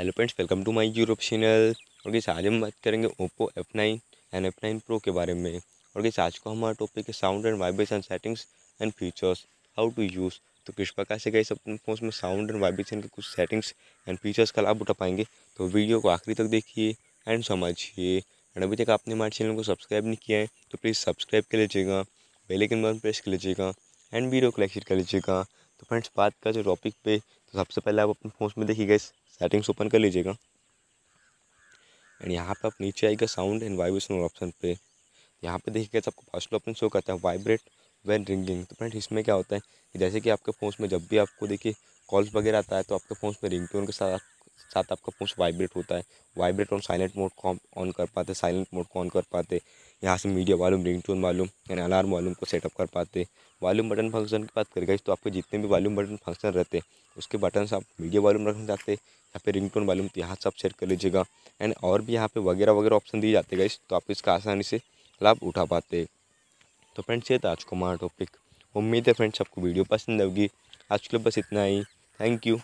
hello friends welcome to my Europe channel और कैसे आज हम बात करेंगे Oppo F nine and F nine pro के बारे में और कैसे आज को हमारा टॉपिक है sound and vibration settings and features how to use तो किस प्रकार से कैसे अपने फोन में साउंड एंड वाइब्रेशन के कुछ सेटिंग्स एंड फीचर्स का लाभ उठा पाएंगे तो वीडियो को आखिरी तक देखिए एंड समझिए एंड अभी तक आपने हमारे चैनल को सब्सक्राइब नहीं किया है तो प्लीज़ सब्सक्राइब कर लीजिएगा बेलेकिन बटन प्रेस कर लीजिएगा एंड वीडियो को लाइक शेयर कर लीजिएगा तो फ्रेंड्स बात कर जो टॉपिक पे तो सबसे पहले आप अपने फ़ोन में देखिएगा इस सेटिंग्स ओपन कर लीजिएगा एंड यहाँ पे आप नीचे आएगा साउंड एंड वाइब्रेशन ऑप्शन पे यहाँ पे देखिएगा तो आपको फर्स्ट ऑप्शन शो करता है वाइब्रेट वैन रिंगिंग तो फ्रेंड्स इसमें क्या होता है जैसे कि आपके फ़ोन में जब भी आपको देखिए कॉल्स वगैरह आता है तो आपके फ़ोन में रिंग टोन के साथ साथ आपका पूछ वाइब्रेट होता है वाइब्रेट और साइलेंट मोड को ऑन कर पाते साइलेंट मोड को ऑन कर पाते यहाँ से media volume ringtone volume यानी अलार्म वालूम को सेटअप कर पाते वालूम बटन फंक्शन की बात करेगा इस तो आपके जितने भी वॉल्यूम बटन फंक्शन रहते हैं उसके बटन से आप मीडिया वालूम रखना चाहते हैं यहाँ फिर रिंग टोन वालूम तो यहाँ से आप सेट कर लीजिएगा एंड और भी यहाँ पे वगैरह वगैरह ऑप्शन दिए जाते गए तो आप इसका आसानी से लाभ उठा पाते तो फ्रेंड्स ये था आज को हमारा टॉपिक उम्मीद है फ्रेंड्स आपको वीडियो पसंद आएगी आज के लिए बस इतना ही थैंक यू